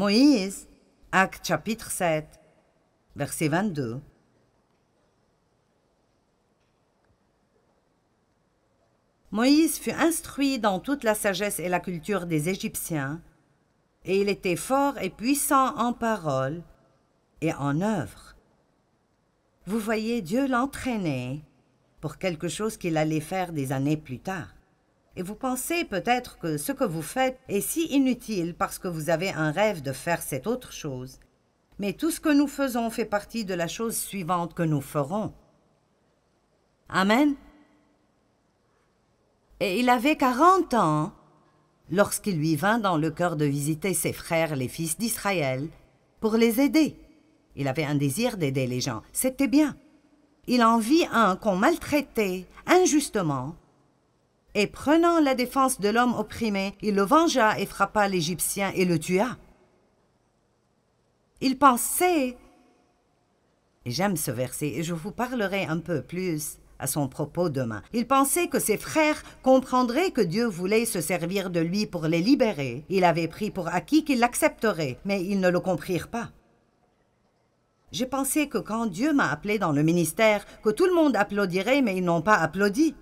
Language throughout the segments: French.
Moïse, acte chapitre 7, verset 22. Moïse fut instruit dans toute la sagesse et la culture des Égyptiens, et il était fort et puissant en parole et en œuvre. Vous voyez, Dieu l'entraînait pour quelque chose qu'il allait faire des années plus tard et vous pensez peut-être que ce que vous faites est si inutile parce que vous avez un rêve de faire cette autre chose. Mais tout ce que nous faisons fait partie de la chose suivante que nous ferons. Amen. Et il avait 40 ans lorsqu'il lui vint dans le cœur de visiter ses frères, les fils d'Israël, pour les aider. Il avait un désir d'aider les gens, c'était bien. Il en vit un qu'on maltraitait injustement, et prenant la défense de l'homme opprimé, il le vengea et frappa l'Égyptien et le tua. Il pensait... Et j'aime ce verset et je vous parlerai un peu plus à son propos demain. Il pensait que ses frères comprendraient que Dieu voulait se servir de lui pour les libérer. Il avait pris pour acquis qu'ils l'accepteraient, mais ils ne le comprirent pas. J'ai pensé que quand Dieu m'a appelé dans le ministère, que tout le monde applaudirait, mais ils n'ont pas applaudi.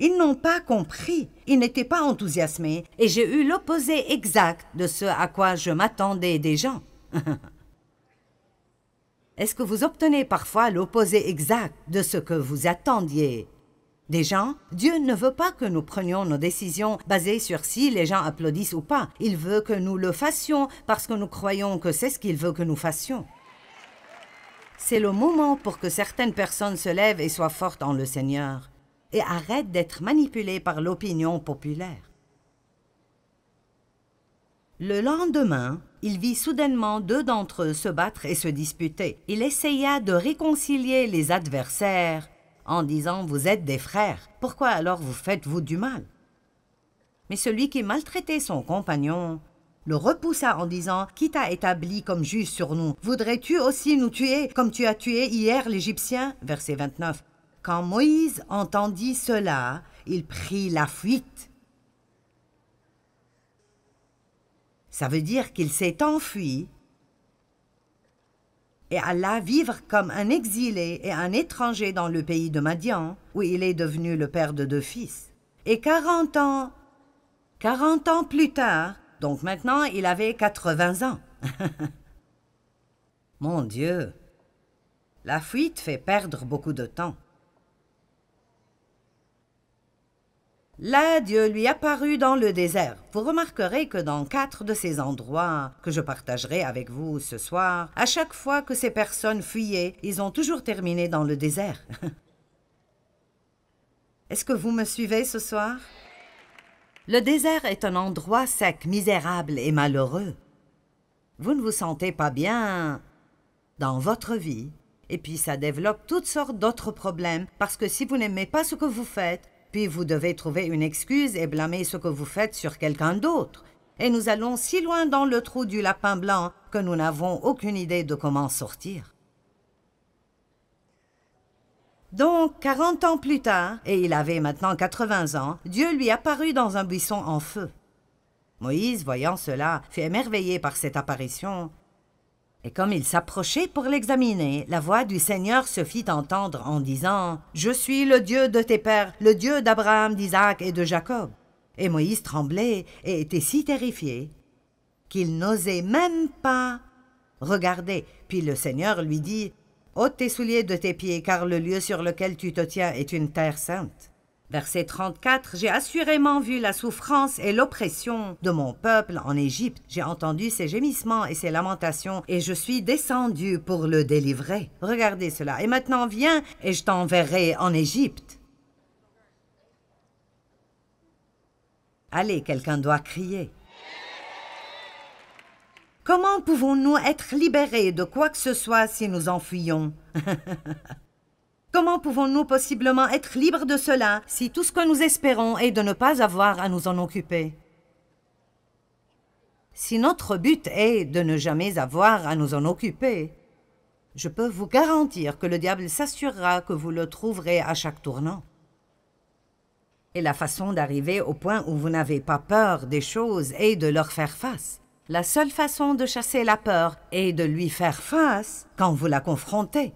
Ils n'ont pas compris, ils n'étaient pas enthousiasmés, et j'ai eu l'opposé exact de ce à quoi je m'attendais des gens. Est-ce que vous obtenez parfois l'opposé exact de ce que vous attendiez des gens, Dieu ne veut pas que nous prenions nos décisions basées sur si les gens applaudissent ou pas. Il veut que nous le fassions parce que nous croyons que c'est ce qu'il veut que nous fassions. C'est le moment pour que certaines personnes se lèvent et soient fortes en le Seigneur et arrête d'être manipulé par l'opinion populaire. Le lendemain, il vit soudainement deux d'entre eux se battre et se disputer. Il essaya de réconcilier les adversaires en disant Vous êtes des frères, pourquoi alors vous faites-vous du mal Mais celui qui maltraitait son compagnon le repoussa en disant Qui t'a établi comme juge sur nous Voudrais-tu aussi nous tuer comme tu as tué hier l'Égyptien Verset 29. Quand Moïse entendit cela, il prit la fuite. Ça veut dire qu'il s'est enfui et alla vivre comme un exilé et un étranger dans le pays de Madian, où il est devenu le père de deux fils. Et 40 ans, quarante ans plus tard, donc maintenant il avait 80 ans. Mon Dieu, la fuite fait perdre beaucoup de temps. Là, Dieu lui apparut dans le désert. Vous remarquerez que dans quatre de ces endroits que je partagerai avec vous ce soir, à chaque fois que ces personnes fuyaient, ils ont toujours terminé dans le désert. Est-ce que vous me suivez ce soir Le désert est un endroit sec, misérable et malheureux. Vous ne vous sentez pas bien dans votre vie. Et puis ça développe toutes sortes d'autres problèmes, parce que si vous n'aimez pas ce que vous faites, puis vous devez trouver une excuse et blâmer ce que vous faites sur quelqu'un d'autre. Et nous allons si loin dans le trou du lapin blanc que nous n'avons aucune idée de comment sortir. Donc, quarante ans plus tard, et il avait maintenant 80 ans, Dieu lui apparut dans un buisson en feu. Moïse, voyant cela, fut émerveillé par cette apparition et comme il s'approchait pour l'examiner, la voix du Seigneur se fit entendre en disant Je suis le Dieu de tes pères, le Dieu d'Abraham, d'Isaac et de Jacob. Et Moïse tremblait et était si terrifié qu'il n'osait même pas regarder. Puis le Seigneur lui dit Ôte tes souliers de tes pieds, car le lieu sur lequel tu te tiens est une terre sainte. Verset 34, J'ai assurément vu la souffrance et l'oppression de mon peuple en Égypte. J'ai entendu ses gémissements et ses lamentations, et je suis descendu pour le délivrer. Regardez cela. Et maintenant viens, et je t'enverrai en Égypte. Allez, quelqu'un doit crier. Comment pouvons-nous être libérés de quoi que ce soit si nous enfuyons? Comment pouvons-nous possiblement être libres de cela si tout ce que nous espérons est de ne pas avoir à nous en occuper Si notre but est de ne jamais avoir à nous en occuper, je peux vous garantir que le diable s'assurera que vous le trouverez à chaque tournant. Et la façon d'arriver au point où vous n'avez pas peur des choses est de leur faire face. La seule façon de chasser la peur est de lui faire face quand vous la confrontez.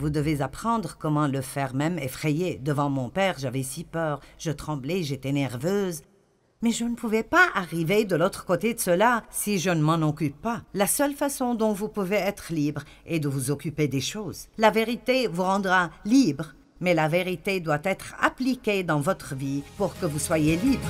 Vous devez apprendre comment le faire même effrayé. Devant mon père, j'avais si peur. Je tremblais, j'étais nerveuse. Mais je ne pouvais pas arriver de l'autre côté de cela si je ne m'en occupe pas. La seule façon dont vous pouvez être libre est de vous occuper des choses. La vérité vous rendra libre, mais la vérité doit être appliquée dans votre vie pour que vous soyez libre.